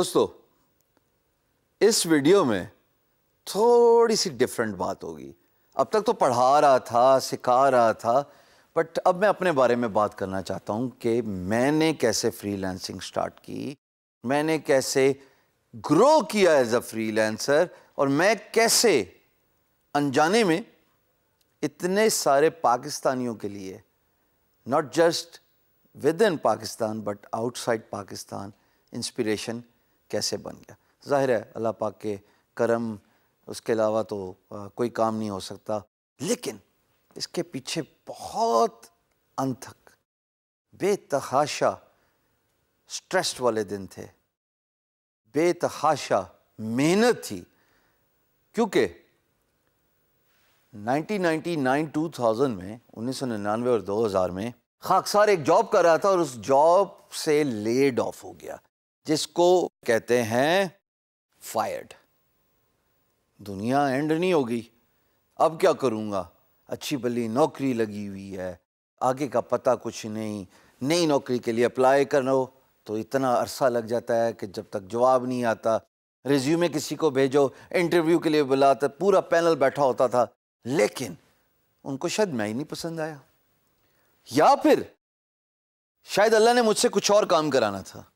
दोस्तों इस वीडियो में थोड़ी सी डिफरेंट बात होगी अब तक तो पढ़ा रहा था सिखा रहा था बट अब मैं अपने बारे में बात करना चाहता हूँ कि मैंने कैसे फ्रीलांसिंग स्टार्ट की मैंने कैसे ग्रो किया एज अ फ्रीलांसर और मैं कैसे अनजाने में इतने सारे पाकिस्तानियों के लिए not just with in Pakistan but outside Pakistan inspiration कैसे बन गया ज़ाहिर है अल्लाह पाक के करम उसके अलावा तो आ, कोई काम नहीं हो सकता लेकिन इसके पीछे बहुत अनथक बेतहाशा स्ट्रेस वाले दिन थे बेतहाशा मेहनत थी क्योंकि 1999 2000 में 1999 और 2000 में खाकसार एक जॉब कर रहा था और उस जॉब से लेड ऑफ हो गया जिसको कहते हैं फायर्ड दुनिया एंड नहीं होगी अब क्या करूंगा अच्छी भली नौकरी लगी हुई है आगे का पता कुछ नहीं नई नौकरी के लिए अप्लाई करो तो इतना अरसा लग जाता है कि जब तक जवाब नहीं आता रिज्यूमे किसी को भेजो इंटरव्यू के लिए बुलाते पूरा पैनल बैठा होता था लेकिन उनको शायद मैं ही नहीं पसंद आया या फिर शायद अल्लाह ने मुझसे कुछ और काम कराना था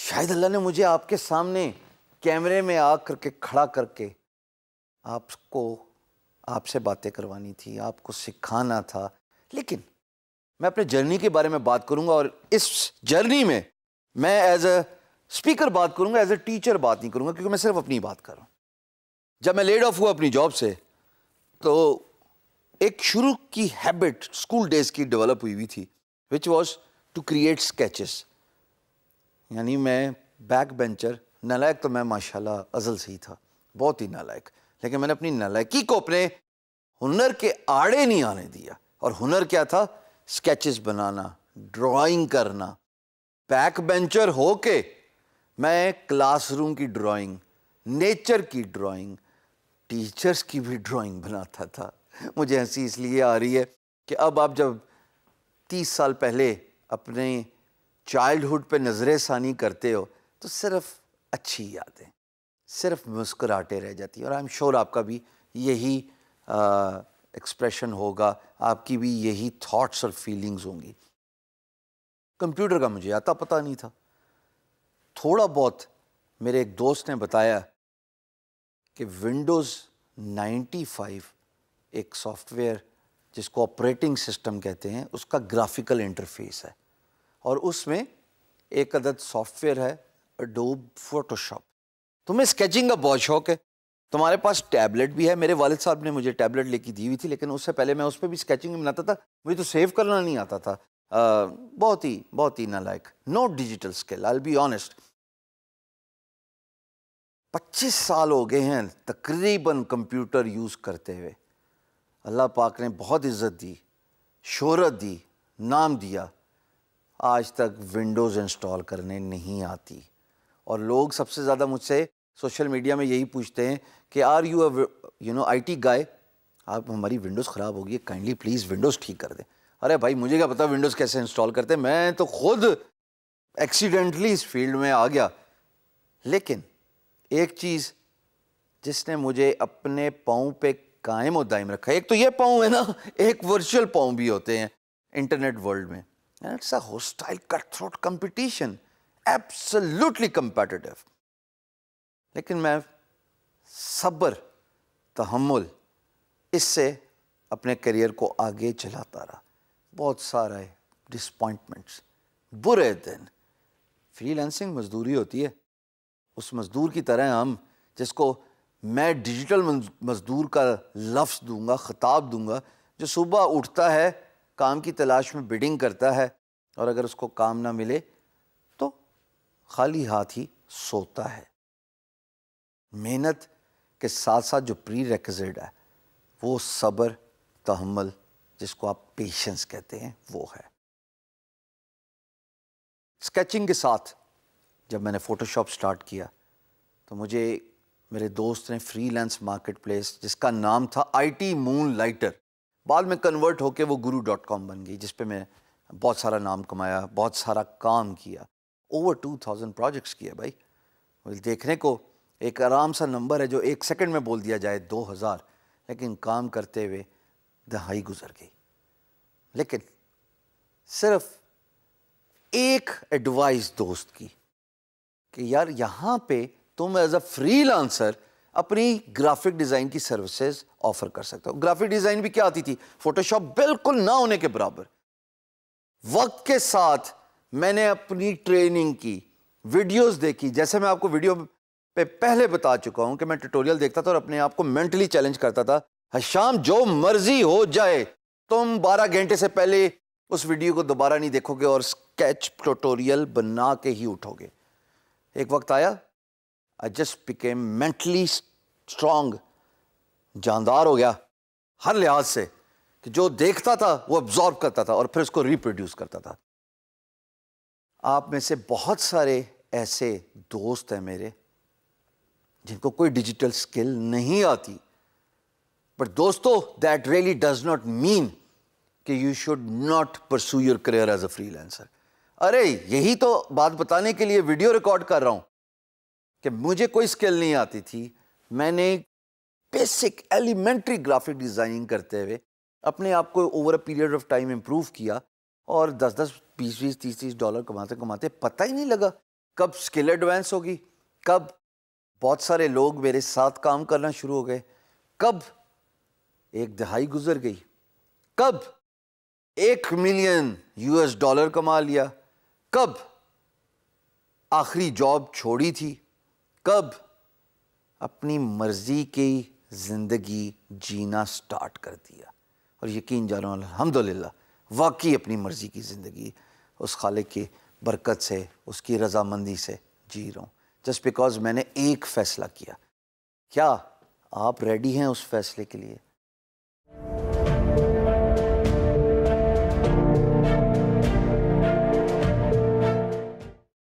शायद अल्लाह ने मुझे आपके सामने कैमरे में आ करके खड़ा करके आपको आपसे बातें करवानी थी आपको सिखाना था लेकिन मैं अपने जर्नी के बारे में बात करूंगा और इस जर्नी में मैं एज अ स्पीकर बात करूंगा एज अ टीचर बात नहीं करूंगा क्योंकि मैं सिर्फ अपनी बात कर रहा हूँ जब मैं लेड ऑफ हुआ अपनी जॉब से तो एक शुरू की हैबिट स्कूल डेज की डेवलप हुई हुई थी which was to create sketches यानी मैं बैक बेंचर नालायक तो मैं माशाल्लाह अजल से ही था बहुत ही नालायक लेकिन मैंने अपनी नालायकी को अपने हुनर के आड़े नहीं आने दिया और हुनर क्या था स्केचेस बनाना ड्राइंग करना बैक बेंचर हो के मैं क्लासरूम की ड्राइंग नेचर की ड्राइंग टीचर्स की भी ड्राइंग बनाता था मुझे हंसी इसलिए आ रही है कि अब आप जब तीस साल पहले अपने चाइल्डहुड पे नज़र सानी करते हो तो सिर्फ अच्छी यादें सिर्फ मुस्कुराटे रह जाती हैं और आई एम श्योर आपका भी यही एक्सप्रेशन होगा आपकी भी यही थॉट्स और फीलिंग्स होंगी कंप्यूटर का मुझे आता पता नहीं था थोड़ा बहुत मेरे एक दोस्त ने बताया कि विंडोज़ 95 एक सॉफ्टवेयर जिसको ऑपरेटिंग सिस्टम कहते हैं उसका ग्राफिकल इंटरफेस है और उसमें एक अदद सॉफ्टवेयर है डोब फोटोशॉप तुम्हें स्केचिंग का बहुत शौक है तुम्हारे पास टैबलेट भी है मेरे वालिद साहब ने मुझे टैबलेट लेके दी हुई थी लेकिन उससे पहले मैं उस पर भी स्केचिंग बनाता था मुझे तो सेव करना नहीं आता था आ, बहुत ही बहुत ही नालायक no digital skill I be honest पच्चीस साल हो गए हैं तकरीबन कंप्यूटर यूज़ करते हुए अल्लाह पाक ने बहुत इज़्ज़त दी शोहरत दी नाम दिया आज तक विंडोज़ इंस्टॉल करने नहीं आती और लोग सबसे ज़्यादा मुझसे सोशल मीडिया में यही पूछते हैं कि are you you know IT T guy आप हमारी विंडोज़ ख़राब होगी काइंडली प्लीज़ विंडोज़ ठीक कर दें अरे भाई मुझे क्या पता विंडोज़ कैसे इंस्टॉल करते हैं मैं तो खुद एक्सीडेंटली इस फील्ड में आ गया लेकिन एक चीज़ जिसने मुझे अपने पाँव पे कायम और दायम रखा एक तो ये पाँव है ना एक वर्चुअल पाँव भी होते हैं इंटरनेट वर्ल्ड में And it's a hostile, cutthroat competition, absolutely competitive. लेकिन मैं सब्र तहमुल इससे अपने करियर को आगे चलाता रहा बहुत सारा है डिसपॉइंटमेंट्स बुरे दिन फ्रीलांसिंग मजदूरी होती है उस मज़दूर की तरह हम जिसको मैं डिजिटल मज़दूर का लफ्ज़ दूंगा ख़ताब दूंगा जो सुबह उठता है काम की तलाश में बिडिंग करता है और अगर उसको काम ना मिले तो खाली हाथ ही सोता है मेहनत के साथ साथ जो प्री रेकजेड है वो सब्र तहमल जिसको आप पेशेंस कहते हैं वो है स्केचिंग के साथ जब मैंने फ़ोटोशॉप स्टार्ट किया तो मुझे मेरे दोस्त ने फ्रीलांस मार्केट प्लेस जिसका नाम था आईटी मून लाइटर बाद में कन्वर्ट होकर वो गुरु डॉट कॉम बन गई जिसपे मैं बहुत सारा नाम कमाया बहुत सारा काम किया ओवर टू थाउजेंड प्रोजेक्ट्स किया भाई देखने को एक आराम सा नंबर है जो एक सेकंड में बोल दिया जाए दो हज़ार लेकिन काम करते हुए दहाई गुजर गई लेकिन सिर्फ एक एडवाइस दोस्त की कि यार यहाँ पे तुम एज अ फ्री लांसर अपनी ग्राफिक डिज़ाइन की सर्विसेज ऑफर कर सकता हो ग्राफिक डिज़ाइन भी क्या आती थी फोटोशॉप बिल्कुल ना होने के बराबर वक्त के साथ मैंने अपनी ट्रेनिंग की वीडियोस देखी जैसे मैं आपको वीडियो पे पहले बता चुका हूं कि मैं ट्यूटोरियल देखता था और अपने आप को मेंटली चैलेंज करता था शाम जो मर्जी हो जाए तुम बारह घंटे से पहले उस वीडियो को दोबारा नहीं देखोगे और स्केच ट्यूटोरियल बना के ही उठोगे एक वक्त आया I just became mentally strong जानदार हो गया हर लिहाज से कि जो देखता था वो एब्जॉर्ब करता था और फिर उसको रिप्रोड्यूस करता था आप में से बहुत सारे ऐसे दोस्त हैं मेरे जिनको कोई डिजिटल स्किल नहीं आती बट दोस्तों that really does not mean कि you should not pursue your career as a freelancer अरे यही तो बात बताने के लिए वीडियो रिकॉर्ड कर रहा हूं कि मुझे कोई स्किल नहीं आती थी मैंने बेसिक एलिमेंट्री ग्राफिक डिज़ाइनिंग करते हुए अपने आप को over a period of time improve किया और दस दस बीस बीस तीस तीस डॉलर कमाते कमाते पता ही नहीं लगा कब स्किल एडवांस होगी कब बहुत सारे लोग मेरे साथ काम करना शुरू हो गए कब एक दहाई गुजर गई कब एक मिलियन यूएस डॉलर कमा लिया कब आखिरी जॉब छोड़ी थी कब अपनी मर्जी की ज़िंदगी जीना स्टार्ट कर दिया और यकीन जानो अलहमदिल्ला वाकई अपनी मर्ज़ी की ज़िंदगी उस खाले की बरकत से उसकी रजामंदी से जी रहा हूँ जस्ट बिकॉज मैंने एक फ़ैसला किया क्या आप रेडी हैं उस फैसले के लिए